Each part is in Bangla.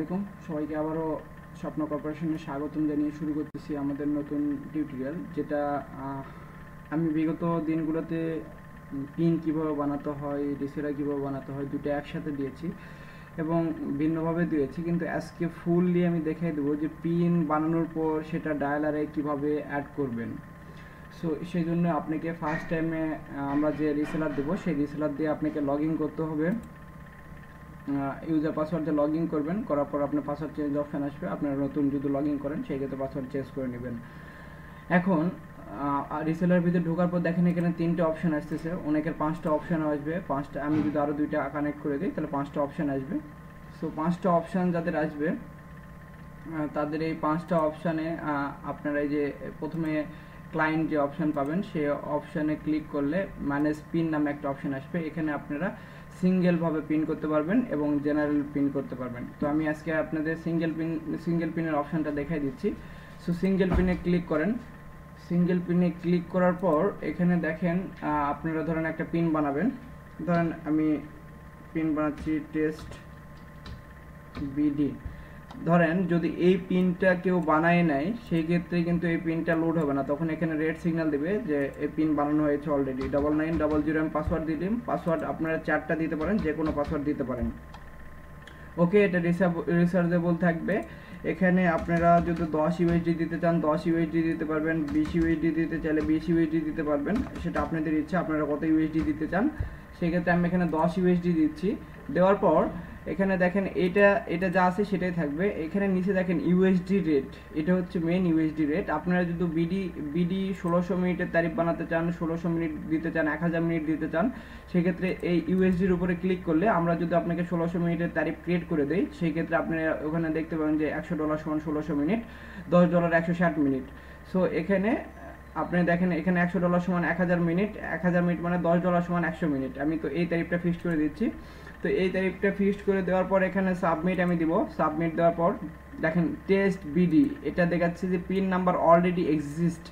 আলাইকুম সবাইকে আবারও স্বপ্ন কর্পোরেশনে স্বাগতম জানিয়ে শুরু করতেছি আমাদের নতুন টিউটোরিয়াল যেটা আমি বিগত দিনগুলোতে পিন কীভাবে বানাতে হয় রেসেরা কীভাবে বানাতে হয় দুটো একসাথে দিয়েছি এবং ভিন্নভাবে দিয়েছি কিন্তু আজকে ফুললি আমি দেখাই দেবো যে পিন বানানোর পর সেটা ডায়ালারে কিভাবে অ্যাড করবেন সো সেই জন্য আপনাকে ফার্স্ট টাইমে আমরা যে রিসেলার দেবো সেই রিসেলার দিয়ে আপনাকে লগ ইন করতে হবে ইউজার পাসওয়ার্ডে লগ ইন করবেন করার পর আপনার পাসওয়ার্ড চেঞ্জ অপশান আসবে আপনারা নতুন যদি লগ ইন করেন সেই ক্ষেত্রে পাসওয়ার্ড চেঞ্জ করে নেবেন এখন রিসেলার ভিতরে ঢোকার পর দেখেন এখানে তিনটে অপশান আসতেছে অনেকের পাঁচটা অপশান আসবে পাঁচটা আমি যদি আরও দুইটা কানেক্ট করে দিই তাহলে পাঁচটা অপশান আসবে সো পাঁচটা অপশান যাদের আসবে তাদের এই পাঁচটা অপশানে আপনারা এই যে প্রথমে ক্লায়েন্ট যে অপশান পাবেন সেই অপশানে ক্লিক করলে মাইনাস পিন নামে একটা অপশান আসবে এখানে আপনারা সিঙ্গেলভাবে পিন করতে পারবেন এবং জেনারেল পিন করতে পারবেন তো আমি আজকে আপনাদের সিঙ্গেল পিন সিঙ্গেল পিনের অপশানটা দেখাই দিচ্ছি সো সিঙ্গেল পিনে ক্লিক করেন সিঙ্গেল পিনে ক্লিক করার পর এখানে দেখেন আপনারা ধরেন একটা পিন বানাবেন ধরেন আমি পিন বানাচ্ছি টেস্ট বিডি ধরেন যদি এই পিনটা কেউ বানায় নেয় সেই ক্ষেত্রে কিন্তু এই পিনটা লোড হবে না তখন এখানে রেড সিগন্যাল দিবে যে এই পিন বানানো হয়েছে already double nine double zero আমি পাসওয়ার্ড দিলাম পাসওয়ার্ড আপনারা চারটা দিতে পারেন যে কোনো পাসওয়ার্ড দিতে পারেন ওকে এটা রিসার্চেবল থাকবে এখানে আপনারা যদি দশ ইউএসডি দিতে চান দশ ইউএসডি দিতে পারবেন বিশ ইউএসডি দিতে চাইলে বিশ ইউএসডি দিতে পারবেন সেটা আপনাদের ইচ্ছা আপনারা কত ইউএসডি দিতে চান সেক্ষেত্রে আমি এখানে দশ ইউএসডি দিচ্ছি দেওয়ার পর এখানে দেখেন এটা এটা যা আছে সেটাই থাকবে এখানে নিচে দেখেন ইউএসডি রেট এটা হচ্ছে মেন ইউএসডি রেট আপনারা যদি বিডি বিডি ষোলোশো মিনিটের তারিখ বানাতে চান ষোলোশো মিনিট দিতে চান এক হাজার মিনিট দিতে চান সেক্ষেত্রে এই ইউএসডির উপরে ক্লিক করলে আমরা যদি আপনাকে ষোলোশো মিনিটের তারিখ ক্রিয়েট করে সেই সেক্ষেত্রে আপনারা ওখানে দেখতে পাবেন যে একশো ডলার সমান ষোলোশো মিনিট দশ ডলার একশো ষাট মিনিট সো এখানে আপনি দেখেন এখানে একশো ডলার সমান এক হাজার মিনিট এক হাজার মিনিট মানে দশ ডলার সমান একশো মিনিট আমি তো এই তারিখটা ফিক্সড করে দিচ্ছি তো এই তারিখটা ফিক্সড করে দেওয়ার পর এখানে সাবমিট আমি দিব সাবমিট দেওয়ার পর দেখেন টেস্ট বিডি এটা দেখাচ্ছে যে পিন নাম্বার অলরেডি এক্সিস্ট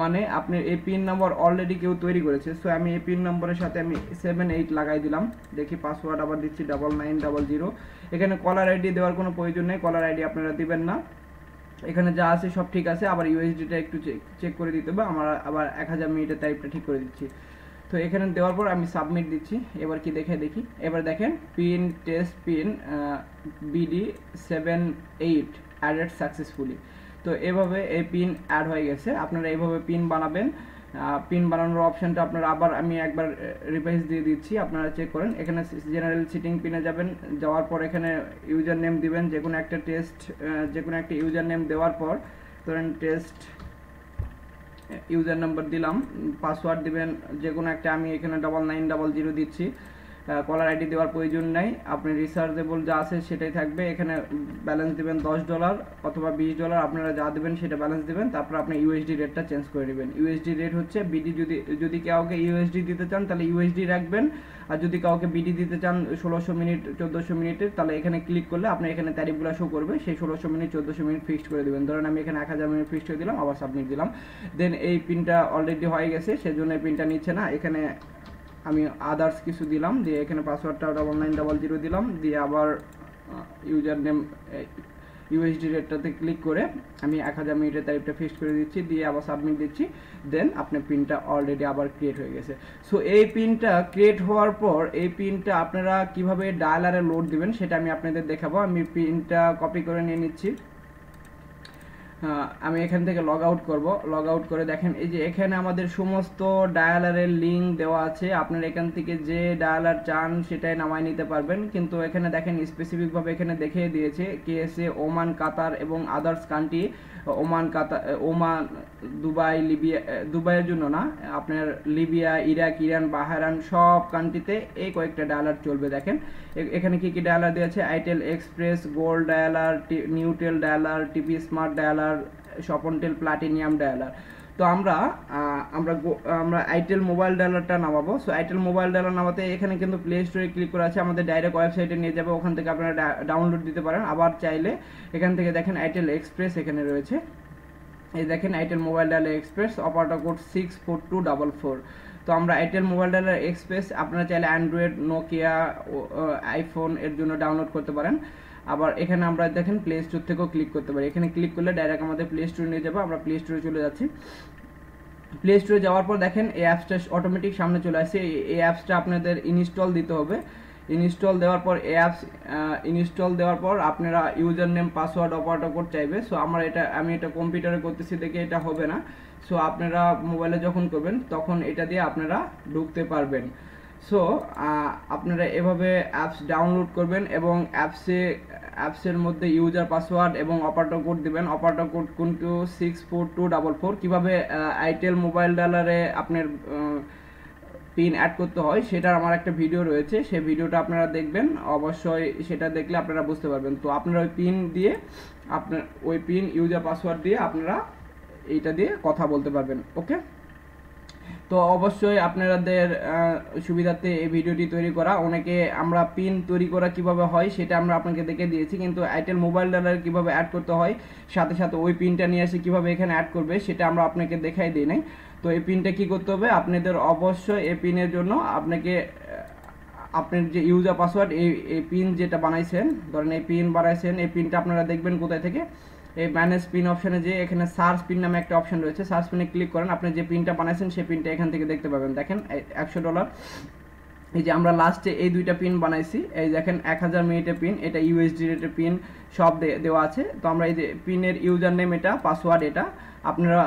মানে আপনি এই পিন নম্বর অলরেডি কেউ তৈরি করেছে সো আমি এই পিন নম্বরের সাথে আমি সেভেন এইট লাগাই দিলাম দেখি পাসওয়ার্ড আবার দিচ্ছি ডাবল নাইন ডাবল জিরো এখানে কলার আইডি দেওয়ার কোনো প্রয়োজন নেই কলার আইডি আপনারা দিবেন না এখানে যা আছে সব ঠিক আছে আবার ইউএসডিটা একটু চেক চেক করে দিতে হবে আমার আবার এক হাজার মিনিটের তারিখটা ঠিক করে দিচ্ছি তো এখানে দেওয়ার পর আমি সাবমিট দিচ্ছি এবার কি দেখে দেখি এবার দেখেন pin test pin BD seven eight added successfully তো এভাবে এই পিন অ্যাড হয়ে গেছে আপনারা এইভাবে পিন বানাবেন পিন বানানোর অপশানটা আপনারা আবার আমি একবার রিভাইস দিয়ে দিচ্ছি আপনারা চেক করেন এখানে জেনারেল সিটিং পিনে যাবেন যাওয়ার পর এখানে ইউজার নেম দিবেন যে কোনো একটা টেস্ট যে কোনো একটা ইউজার নেম দেওয়ার পর ধরেন টেস্ট ইউজার নাম্বার দিলাম পাসওয়ার্ড দিবেন যে কোনো একটা আমি এখানে ডাবল নাইন ডাবল জিরো দিচ্ছি কলার আইডি দেওয়ার প্রয়োজন নাই আপনি রিসার্চেবল যা আছে সেটাই থাকবে এখানে ব্যালেন্স দেবেন দশ ডলার অথবা বিশ ডলার আপনারা যা দেবেন সেটা ব্যালেন্স দেবেন তারপর আপনি ইউএসডি রেটটা চেঞ্জ করে নেবেন ইউএসডি রেট হচ্ছে বিডি যদি যদি কাউকে ইউএসডি দিতে চান তাহলে ইউএসডি রাখবেন আর যদি কাউকে বিডি দিতে চান ষোলোশো মিনিট চোদ্দোশো মিনিটের তাহলে এখানে ক্লিক করলে আপনি এখানে তারিখগুলো শো করবে সেই ষোলোশো মিনিট চোদ্দোশো মিনিট ফিক্সড করে দেবেন ধরেন আমি এখানে এক হাজার মিনিট ফিক্সড করে দিলাম আবার সাবমিট দিলাম দেন এই পিনটা অলরেডি হয়ে গেছে সেজন্য এই পিনটা নিচ্ছে না এখানে আমি আদার্স কিছু দিলাম দিয়ে এখানে পাসওয়ার্ডটা ডাবল নাইন ডাবল জিরো দিলাম দিয়ে আবার ইউজার নেম ইউএসডি রেটটাতে ক্লিক করে আমি এক হাজার মিনিটের তারিখটা ফিক্সড করে দিচ্ছি দিয়ে আবার সাবমিট দিচ্ছি দেন আপনার পিনটা অলরেডি আবার ক্রিয়েট হয়ে গেছে সো এই পিনটা ক্রিয়েট হওয়ার পর এই পিনটা আপনারা কিভাবে ডায়ালারে লোড দিবেন সেটা আমি আপনাদের দেখাবো আমি পিনটা কপি করে নিয়ে নিচ্ছি হ্যাঁ, আমি এখান থেকে লগ আউট করব লগ আউট করে দেখেন এই যে এখানে আমাদের সমস্ত ডায়ালারের লিঙ্ক দেওয়া আছে আপনার এখান থেকে যে ডায়ালার চান সেটাই নামায় নিতে পারবেন কিন্তু এখানে দেখেন স্পেসিফিকভাবে এখানে দেখিয়ে দিয়েছে কেএসএ ওমান কাতার এবং others country Oman Qatar Oman Dubai Libya দুবাইয়ের জন্য না আপনার লিবিয়া ইরাক ইরান বাহারান সব কান্ট্রিতে এই কয়েকটা ডায়ালার চলবে দেখেন এখানে কি কি ডায়ালার দিয়েছে itel express gold dialer Newtel dialer TV smart dialer dialer Swapantel platinum dialer তো আমরা আমরা আমরা আইটেল মোবাইল ডায়ালারটা নামাবো সো আইটেল মোবাইল ডায়ালার নামাতে এখানে কিন্তু প্লে স্টোরে ক্লিক করা আছে আমাদের ডাইরেক্ট ওয়েবসাইটে নিয়ে যাবে ওখান থেকে আপনারা ডাউনলোড দিতে পারেন আবার চাইলে এখান থেকে দেখেন আইটেল এক্সপ্রেস এখানে রয়েছে এই দেখেন itel mobile dialer express operator code six four two double four তো আমরা এয়ারটেল মোবাইল ডাটার এক্সপ্রেস আপনারা চাইলে অ্যান্ড্রয়েড নোকিয়া আইফোন এর জন্য ডাউনলোড করতে পারেন আবার এখানে আমরা দেখেন প্লে স্টোর থেকেও ক্লিক করতে পারি এখানে ক্লিক করলে ডাইরেক্ট আমাদের প্লে স্টোরে নিয়ে যাবো আমরা প্লে স্টোরে চলে যাচ্ছি প্লে স্টোরে যাওয়ার পর দেখেন এই অ্যাপসটা অটোমেটিক সামনে চলে আসছে এই অ্যাপসটা আপনাদের ইনস্টল দিতে হবে ইনস্টল দেওয়ার পর অ্যাপস ইনস্টল দেওয়ার পর আপনারা user name password operator code চাইবে সো আমরা এটা আমি এটা কম্পিউটারে করতেছি দেখে এটা হবে না সো আপনারা মোবাইলে যখন করবেন তখন এটা দিয়ে আপনারা ঢুকতে পারবেন সো আপনারা এভাবে অ্যাপস ডাউনলোড করবেন এবং অ্যাপসে অ্যাপসের মধ্যে ইউজার পাসওয়ার্ড এবং অপারেটর কোড দেবেন অপারেটর কোড কিন্তু six four two double four কীভাবে আইটেল মোবাইল ডালারে আপনার পিন অ্যাড করতে হয় সেটার আমার একটা ভিডিও রয়েছে সেই ভিডিওটা আপনারা দেখবেন অবশ্যই সেটা দেখলে আপনারা বুঝতে পারবেন তো আপনারা ওই পিন দিয়ে আপনার ওই পিন ইউজার পাসওয়ার্ড দিয়ে আপনারা এইটা দিয়ে কথা বলতে পারবেন ওকে তো অবশ্যই আপনাদের সুবিধার্থে এই ভিডিওটি তৈরি করা অনেকে আমরা পিন তৈরি করা কিভাবে হয় সেটা আমরা আপনাকে দেখে দিয়েছি কিন্তু এয়ারটেল মোবাইল ডালার কিভাবে অ্যাড করতে হয় সাথে সাথে ওই পিনটা নিয়ে এসে কিভাবে এখানে অ্যাড করবে সেটা আমরা আপনাকে দেখাই দিই নাই তো এই পিনটা কি করতে হবে আপনাদের অবশ্যই এই পিনের জন্য আপনাকে আপনার যে ইউজার পাসওয়ার্ড এই এই পিন যেটা বানাইছেন ধরেন এই পিন বানাইছেন এই পিনটা আপনারা দেখবেন কোথায় থেকে এই ম্যানেজ পিন অপশানে যে এখানে সার্চ পিন নামে একটা অপশান রয়েছে সার্চ পিনে ক্লিক করেন আপনি যে পিনটা বানাইছেন সেই পিনটা এখান থেকে দেখতে পাবেন দেখেন একশো ডলার এই যে আমরা লাস্টে এই দুইটা পিন বানাইছি এই দেখেন এক হাজার মিনিটের পিন এটা ইউএসডি রেটের পিন সব দেওয়া আছে তো আমরা এই যে পিনের ইউজার নেম এটা পাসওয়ার্ড এটা আপনারা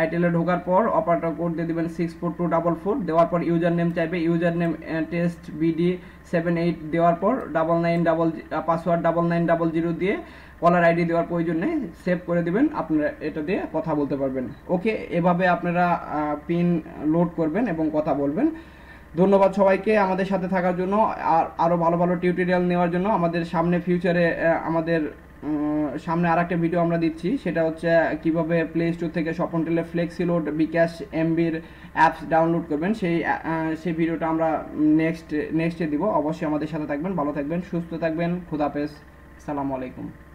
আইটেলে ঢোকার পর অপারেটর কোড দিয়ে দেবেন six four two double four দেওয়ার পর ইউজার নেম চাইবে user name test BD seven eight দেওয়ার পর double nine double password double nine double zero দিয়ে কলার আইডি দেওয়ার প্রয়োজন নেই সেভ করে দেবেন আপনারা এটা দিয়ে কথা বলতে পারবেন ওকে এভাবে আপনারা পিন লোড করবেন এবং কথা বলবেন ধন্যবাদ সবাইকে আমাদের সাথে থাকার জন্য আর আরও ভালো ভালো টিউটোরিয়াল নেওয়ার জন্য আমাদের সামনে ফিউচারে আমাদের সামনে আর একটা ভিডিও আমরা দিচ্ছি সেটা হচ্ছে কিভাবে প্লে স্টোর থেকে স্বপন টেলে ফ্লেক্সিলোড বিকাশ এমবির অ্যাপস ডাউনলোড করবেন সেই সেই ভিডিওটা আমরা নেক্সট নেক্সটে দিব অবশ্যই আমাদের সাথে থাকবেন ভালো থাকবেন সুস্থ থাকবেন খুদাফেজ সালামু আলাইকুম